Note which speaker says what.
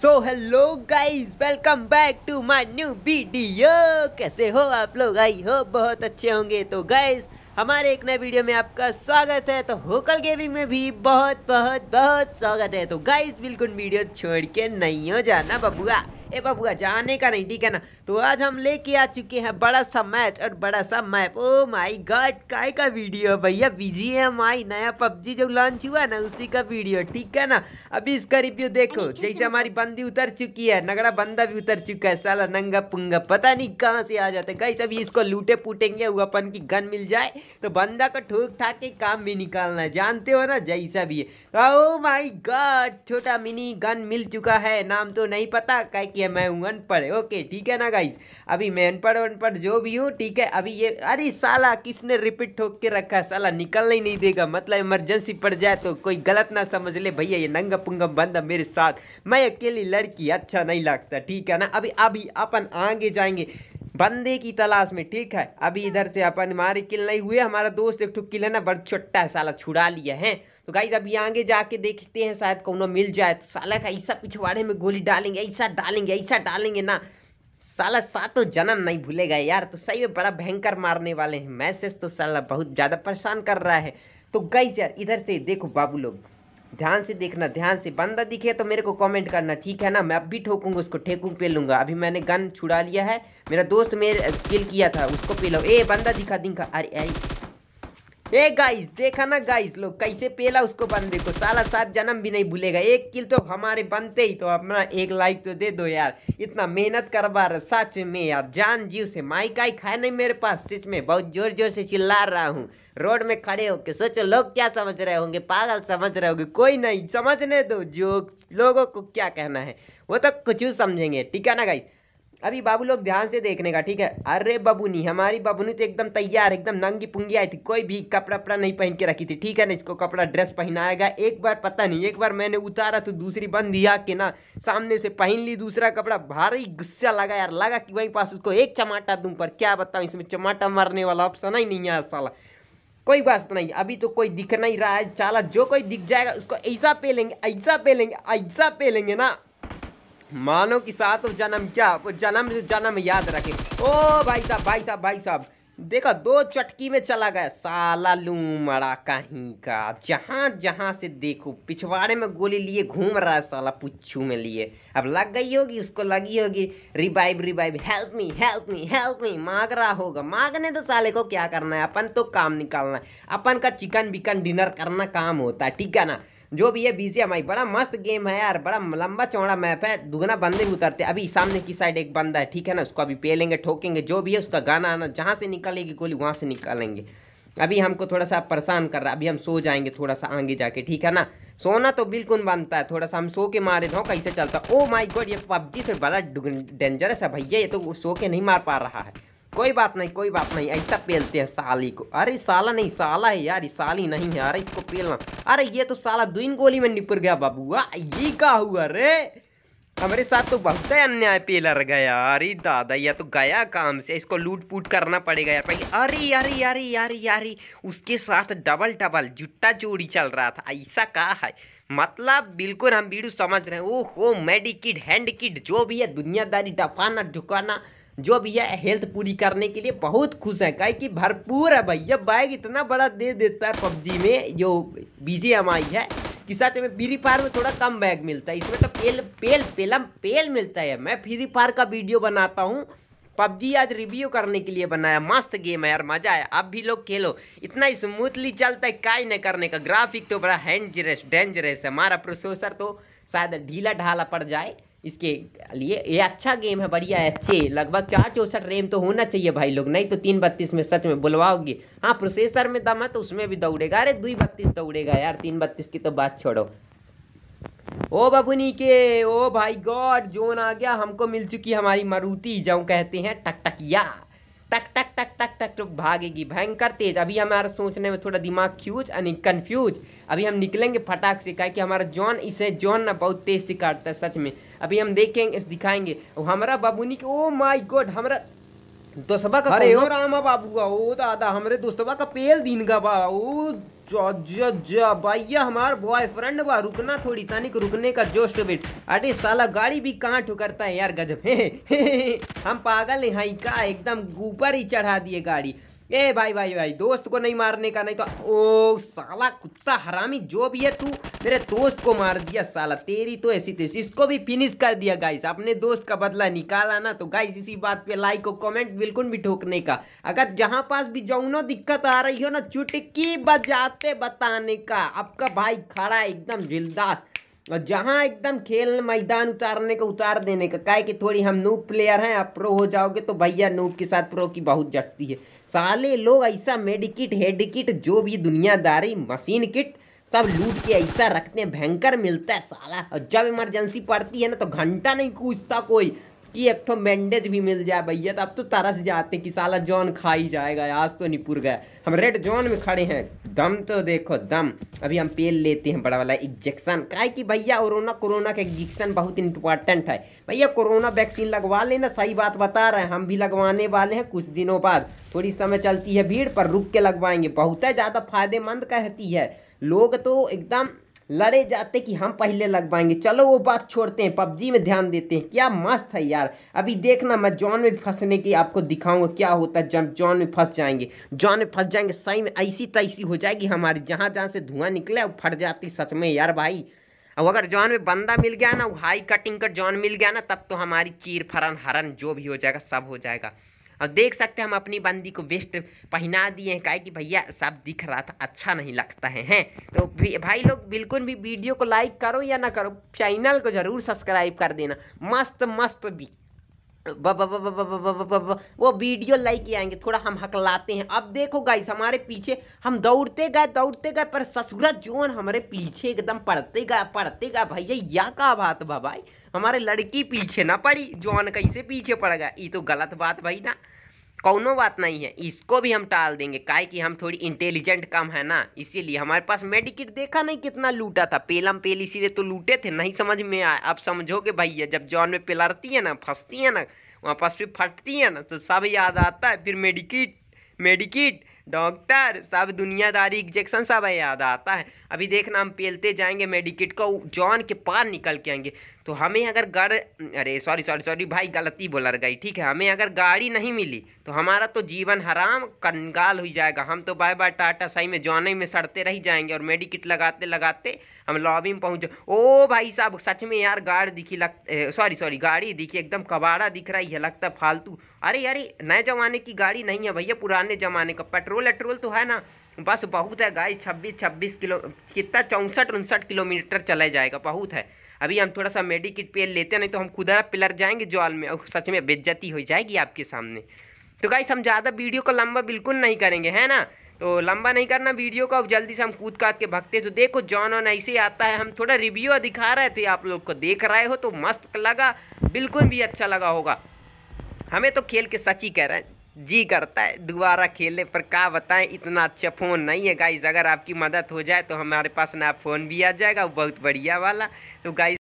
Speaker 1: So hello guys welcome back to my new बी यो कैसे हो आप लोग आई हो बहुत अच्छे होंगे तो गाइज़ हमारे एक नए वीडियो में आपका स्वागत है तो होकल गेमिंग में भी बहुत बहुत बहुत स्वागत है तो गाइस बिल्कुल वीडियो छोड़ के नहीं हो जाना बबुआ ए बबुआ जाने का नहीं ठीक है ना तो आज हम लेके आ चुके हैं बड़ा सा मैच और बड़ा सा मैप ओ माय गॉड काय का वीडियो भैया बीजी है नया पबजी जो लॉन्च हुआ ना उसी का वीडियो ठीक है ना अभी इसका रिव्यू देखो जैसे हमारी बंदी उतर चुकी है नगड़ा बंदा भी उतर चुका है साला नंगा पुंगा पता नहीं कहाँ से आ जाते गाइस अभी इसको लूटे पूटेंगे अपन की गन मिल जाए तो बंदा को ठोक ठाक के काम भी निकालना है जानते हो ना जैसा भी है ओ माई गॉड छोटा मिनी गन मिल चुका है नाम तो नहीं पता कह कि मैं हूँ अनपढ़ ओके ठीक है ना गाइज अभी मैं अनपढ़ अनपढ़ जो भी हूँ ठीक है अभी ये अरे साला किसने रिपीट ठोक के रखा है साला निकलना ही नहीं देगा मतलब इमरजेंसी पड़ जाए तो कोई गलत ना समझ ले भैया ये नंगा पुंगा बंदा मेरे साथ मैं अकेली लड़की अच्छा नहीं लगता ठीक है ना अभी अभी अपन आगे जाएंगे बंदे की तलाश में ठीक है अभी हाँ। इधर से अपन मारे किल नहीं हुए हमारा दोस्त एक किल है ना बड़ा छोटा है साला छुड़ा लिया है तो गाइज अभी आगे जाके देखते हैं शायद कोनो मिल जाए तो साला का ऐसा पिछवाड़े में गोली डालेंगे ऐसा डालेंगे ऐसा डालेंगे ना साला सातों जन्म नहीं भूलेगा यार तो सही में बड़ा भयंकर मारने वाले हैं मैसेज तो साला बहुत ज़्यादा परेशान कर रहा है तो गई यार इधर से देखो बाबू लोग ध्यान से देखना ध्यान से बंदा दिखे तो मेरे को कमेंट करना ठीक है ना मैं अब भी ठोकूंगा उसको ठेकू पे लूंगा अभी मैंने गन छुड़ा लिया है मेरा दोस्त मेरे किल किया था उसको पे लो ए बंदा दिखा दिखा अरे अरे ए गाइस देखा ना गाइस लोग कैसे पेला उसको बंदे को साला सात जन्म भी नहीं भूलेगा एक किल तो हमारे बनते ही तो अपना एक लाइक तो दे दो यार इतना मेहनत करवा रहा सच में यार जान जीव से माइक आई खाए नहीं मेरे पास सच में बहुत जोर जोर से चिल्ला रहा हूँ रोड में खड़े होके सोचो लोग क्या समझ रहे होंगे पागल समझ रहे होंगे कोई नहीं समझने दो जो लोगों को क्या कहना है वो तो कुछ समझेंगे ठीक है ना गाइस अभी बाबू लोग ध्यान से देखने का ठीक है अरे बबूनी हमारी बबूनी तो एकदम तैयार एकदम नंगी पुंगी आई थी कोई भी कपड़ा वपड़ा नहीं पहन के रखी थी ठीक है ना इसको कपड़ा ड्रेस पहनाएगा एक बार पता नहीं एक बार मैंने उतारा तो दूसरी बंद दिया कि ना सामने से पहन ली दूसरा कपड़ा भारी गुस्सा लगा यार लगा कि वहीं पास उसको एक चमाटा दूँ पर क्या बताऊँ इसमें चमाटा मारने वाला ऑप्शन ही नहीं है साला कोई बात नहीं अभी तो कोई दिख नहीं रहा है चाला जो कोई दिख जाएगा उसको ऐसा पे लेंगे ऐसा पे लेंगे ऐसा पे लेंगे ना मानो कि सात जन्म क्या वो जन्म जन्म याद रखे ओ भाई साहब भाई साहब भाई साहब देखा दो चटकी में चला गया साला लूमड़ा कहीं का जहाँ जहाँ से देखो पिछवाड़े में गोली लिए घूम रहा है साला पुच्छू में लिए अब लग गई होगी उसको लगी होगी revive revive help me help me help me मांग रहा होगा मांगने तो साले को क्या करना है अपन तो काम निकालना है अपन का चिकन बिकन डिनर करना काम होता है ठीक है ना जो भी है बीजीएमआई बड़ा मस्त गेम है यार बड़ा लंबा चौड़ा मैप है दुगना बंदे भी उतरते अभी सामने की साइड एक बंदा है ठीक है ना उसको अभी पेलेंगे ठोकेंगे जो भी है उसका गाना आना जहाँ से निकलेगी गोली वहाँ से निकालेंगे अभी हमको थोड़ा सा परेशान कर रहा है अभी हम सो जाएंगे थोड़ा सा आगे जाके ठीक है ना सोना तो बिल्कुल बनता है थोड़ा सा हम सो के मारे दो कैसे चलता ओ माई गॉड ये पबजी से बड़ा डेंजरस है भैया ये तो सो के नहीं मार पा रहा है कोई बात नहीं कोई बात नहीं ऐसा पेलते हैं साली को अरे साला नहीं साला है यार साली नहीं है अरे इसको पेलना अरे ये तो साला दुन गोली में निपुर गया बाबू ये का हुआ रे हमारे साथ तो बहुत ही अन्याय पेलर गया अरे दादा यह तो गया काम से इसको लूट पूट करना पड़ेगा यार अरे यारे यारे यारे यारे उसके साथ डबल डबल जुट्टा जोड़ी चल रहा था ऐसा कहा है मतलब बिल्कुल हम वीडियो समझ रहे हैं हो मेडिकिट हैंड किट जो भी है दुनियादारी डफाना ढुकाना जो भैया हेल्थ पूरी करने के लिए बहुत खुश है कहे कि भरपूर है भैया बैग इतना बड़ा दे देता है पबजी में जो बीजे आई है कि सच में फ्री फायर में थोड़ा कम बैग मिलता है इसमें तो पेल पेल पेलम पेल मिलता है मैं फ्री फायर का वीडियो बनाता हूँ पबजी आज रिव्यू करने के लिए बनाया मस्त गेम है यार मजा आया अब भी लोग खेलो इतना स्मूथली चलता है काय नहीं करने का ग्राफिक तो बड़ा हैंड डेंजरस है हमारा प्रोसेसर तो शायद ढीला ढाला पड़ जाए इसके लिए ये अच्छा गेम है बढ़िया है अच्छे लगभग चार चौंसठ रेम तो होना चाहिए भाई लोग नहीं तो तीन बत्तीस में सच में बुलवाओगे हाँ प्रोसेसर में दम है तो उसमें भी दौड़ेगा अरे दुई बत्तीस दौड़ेगा यार तीन बत्तीस की तो बात छोड़ो ओ बबुनी के ओ भाई गॉड जोन आ गया हमको मिल चुकी हमारी मारुति जो कहते हैं टकटकिया टक टक टक टक टक टुक भागेगी भयंकर तेज अभी हमारा सोचने में थोड़ा दिमाग क्यूज यानी कन्फ्यूज अभी हम निकलेंगे फटाक से कहे कि हमारा जॉन इसे जॉन ना बहुत तेज से काटता है सच में अभी हम देखेंगे दिखाएंगे हमारा बाबूनी की ओ माई गॉड हमारा दोस्तबा का अरे रामा बाबू का ओ दादा हमारे दोस्तबा का पेल दिन का बा भैया हमारा बॉयफ्रेंड वा रुकना थोड़ी तनिक रुकने का जोश बेट अरे साला गाड़ी भी कहाँ ठुकरता है यार गजब हे, हम पागल हैं हाई का एकदम ऊपर ही चढ़ा दिए गाड़ी ए भाई भाई भाई दोस्त को नहीं मारने का नहीं तो ओ साला कुत्ता हरामी जो भी है तू मेरे दोस्त को मार दिया साला तेरी तो ऐसी तेजी इसको भी फिनिश कर दिया गाइस अपने दोस्त का बदला निकाला ना तो गाइस इसी बात पे लाइक और कमेंट बिल्कुल भी ठोकने का अगर जहाँ पास भी जौनो दिक्कत आ रही हो ना चुटकी बजाते बताने का आपका भाई खड़ा एकदम जिलदास और जहाँ एकदम खेल मैदान उतारने का उतार देने का कहे कि थोड़ी हम नूब प्लेयर हैं आप प्रो हो जाओगे तो भैया नूब के साथ प्रो की बहुत जचती है साले लोग ऐसा मेडिकिट हेडिकिट जो भी दुनियादारी मशीन किट सब लूट के ऐसा रखते हैं भयंकर मिलता है साला और जब इमरजेंसी पड़ती है ना तो घंटा नहीं कूदता कोई कि एक तो बैंडेज भी मिल जाए भैया तो अब तो तरस जाते कि साला जॉन खा ही जाएगा आज तो निपुर गया हम रेड जॉन में खड़े हैं दम तो देखो दम अभी हम पेल लेते हैं बड़ा वाला इंजेक्शन काय कि भैया कोरोना कोरोना का इंजेक्शन बहुत इंपॉर्टेंट है भैया कोरोना वैक्सीन लगवा लेना सही बात बता रहे हैं हम भी लगवाने वाले हैं कुछ दिनों बाद थोड़ी समय चलती है भीड़ पर रुक के लगवाएंगे बहुत ज़्यादा फायदेमंद कहती है लोग तो एकदम लड़े जाते कि हम पहले लगवाएंगे चलो वो बात छोड़ते हैं पबजी में ध्यान देते हैं क्या मस्त है यार अभी देखना मैं जॉन में फंसने की आपको दिखाऊंगा क्या होता है जब जॉन में फंस जाएंगे जॉन में फंस जाएंगे सही में ऐसी तैसी हो जाएगी हमारी जहाँ जहाँ से धुआं निकले वो फट जाती सच में यार भाई अब अगर जॉन में बंदा मिल गया ना वो हाई कटिंग का जॉन मिल गया ना तब तो हमारी चीर फरन हरन जो भी हो जाएगा सब हो जाएगा और देख सकते हैं हम अपनी बंदी को वेस्ट पहना दिए हैं कहे कि भैया सब दिख रहा था अच्छा नहीं लगता है हैं तो भाई लोग बिल्कुल भी वीडियो को लाइक करो या ना करो चैनल को ज़रूर सब्सक्राइब कर देना मस्त मस्त भी वो वीडियो लाइक आएंगे थोड़ा हम हकलाते हैं अब देखो गाइस हमारे पीछे हम दौड़ते गए दौड़ते गए पर ससुरा जोन हमारे पीछे एकदम पड़ते गए पढ़ते गए भैया या का बात बा भाई हमारे लड़की पीछे ना पड़ी जोन कैसे पीछे पड़ गया ये तो गलत बात भाई ना कौनो बात नहीं है इसको भी हम टाल देंगे काय कि हम थोड़ी इंटेलिजेंट कम है ना इसीलिए हमारे पास मेडिकिट देखा नहीं कितना लूटा था पेलम पेल इसीलिए तो लूटे थे नहीं समझ में आए अब समझोगे भैया जब जॉन में पिलरती है ना फंसती है ना वहाँ पास फिर फटती है ना तो सब याद आता है फिर मेडिकिट मेडिकिट डॉक्टर सब दुनियादारी इंजेक्शन सब याद आता है अभी देखना हम पेलते जाएंगे मेडिकेट को जॉन के पार निकल के आएंगे तो हमें अगर गर अरे सॉरी सॉरी सॉरी भाई गलती बोला गई ठीक है हमें अगर गाड़ी नहीं मिली तो हमारा तो जीवन हराम कंगाल हो जाएगा हम तो बाय बाय टाटा साई में जॉन में सड़ते रह जाएंगे और मेडिकेट लगाते लगाते हम लॉबी में पहुँच ओ भाई साहब सच में यार गाड़ी दिखी लग सॉरी सॉरी गाड़ी दिखी एकदम कबाड़ा दिख रही है लगता फालतू अरे यार नए ज़माने की गाड़ी नहीं है भैया पुराने ज़माने का पेट्रोल लेटरोल तो है ना बस बहुत है गाइस छब्बीस छब्बीस किलो कितना चौंसठ उनसठ किलोमीटर चला जाएगा बहुत है अभी हम थोड़ा सा मेडिकिट पे लेते हैं नहीं तो हम खुदरा पिलर जाएंगे जॉल में और सच में बेज्जती हो जाएगी आपके सामने तो गाइस हम ज़्यादा वीडियो को लंबा बिल्कुल नहीं करेंगे है ना तो लंबा नहीं करना वीडियो को अब जल्दी से हम कूद काट के भगते तो देखो जॉन ऑन ऐसे आता है हम थोड़ा रिव्यू दिखा रहे थे आप लोग को देख रहे हो तो मस्त लगा बिल्कुल भी अच्छा लगा होगा हमें तो खेल के सच ही कह रहे हैं जी करता है दोबारा खेलने पर क्या बताएं इतना अच्छा फ़ोन नहीं है गाइज अगर आपकी मदद हो जाए तो हमारे पास नया फ़ोन भी आ जाएगा बहुत बढ़िया वाला तो गाइज